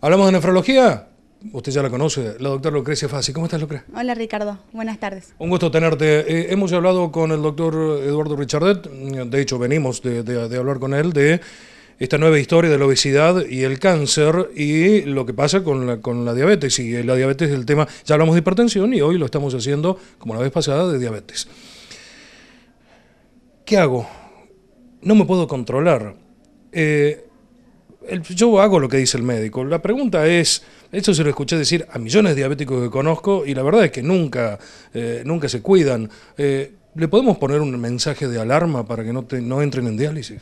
Hablamos de nefrología. Usted ya la conoce, la doctora Lucrecia Fassi. ¿Cómo estás, Lucrecia? Hola, Ricardo. Buenas tardes. Un gusto tenerte. Eh, hemos hablado con el doctor Eduardo Richardet. Mm, de hecho, venimos de, hablar con él de esta nueva historia de la obesidad y el cáncer y lo que pasa con la, diabetes. Y la diabetes es el tema, ya hablamos de hipertensión y hoy lo estamos haciendo, como la vez pasada, de diabetes. ¿Qué hago? No me puedo controlar. Eh, yo hago lo que dice el médico. La pregunta es, esto se lo escuché decir a millones de diabéticos que conozco y la verdad es que nunca, eh, nunca se cuidan. Eh, ¿Le podemos poner un mensaje de alarma para que no, te, no entren en diálisis?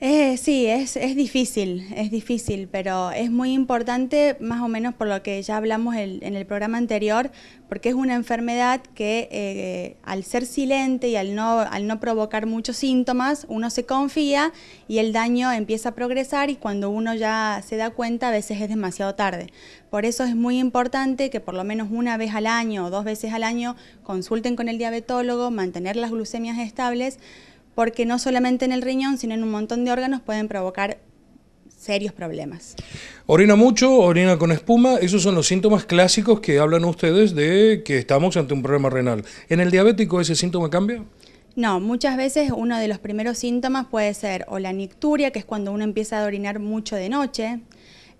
Eh, sí, es, es, difícil, es difícil, pero es muy importante, más o menos por lo que ya hablamos en el programa anterior, porque es una enfermedad que eh, al ser silente y al no, al no provocar muchos síntomas, uno se confía y el daño empieza a progresar y cuando uno ya se da cuenta a veces es demasiado tarde. Por eso es muy importante que por lo menos una vez al año o dos veces al año consulten con el diabetólogo, mantener las glucemias estables, porque no solamente en el riñón, sino en un montón de órganos pueden provocar serios problemas. Orina mucho, orina con espuma, esos son los síntomas clásicos que hablan ustedes de que estamos ante un problema renal. ¿En el diabético ese síntoma cambia? No, muchas veces uno de los primeros síntomas puede ser o la nicturia, que es cuando uno empieza a orinar mucho de noche,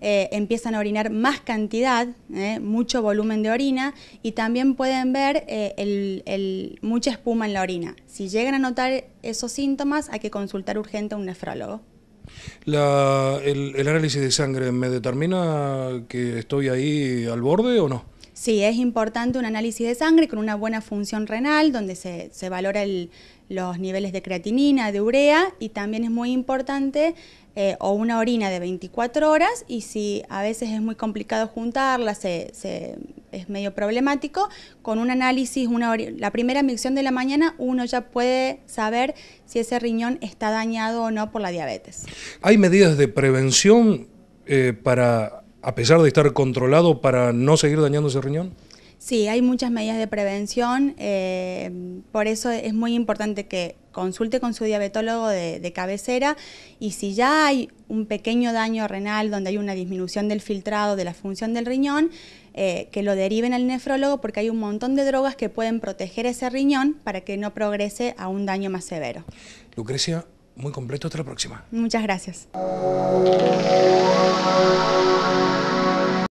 eh, empiezan a orinar más cantidad, eh, mucho volumen de orina y también pueden ver eh, el, mucha espuma en la orina. Si llegan a notar esos síntomas hay que consultar urgente a un nefrólogo. el, análisis de sangre me determina que estoy ahí al borde o no? Sí, es importante un análisis de sangre con una buena función renal, donde se, se valora los niveles de creatinina, de urea, y también es muy importante eh, o una orina de 24 horas y si a veces es muy complicado juntarla, es medio problemático, con un análisis, una la primera micción de la mañana uno ya puede saber si ese riñón está dañado o no por la diabetes. ¿Hay medidas de prevención eh, para, a pesar de estar controlado, para no seguir dañando ese riñón? Sí, hay muchas medidas de prevención, eh, por eso es muy importante que consulte con su diabetólogo de, cabecera y si ya hay un pequeño daño renal donde hay una disminución del filtrado de la función del riñón, eh, que lo deriven al nefrólogo porque hay un montón de drogas que pueden proteger ese riñón para que no progrese a un daño más severo. Lucrecia, muy completo, hasta la próxima. Muchas gracias.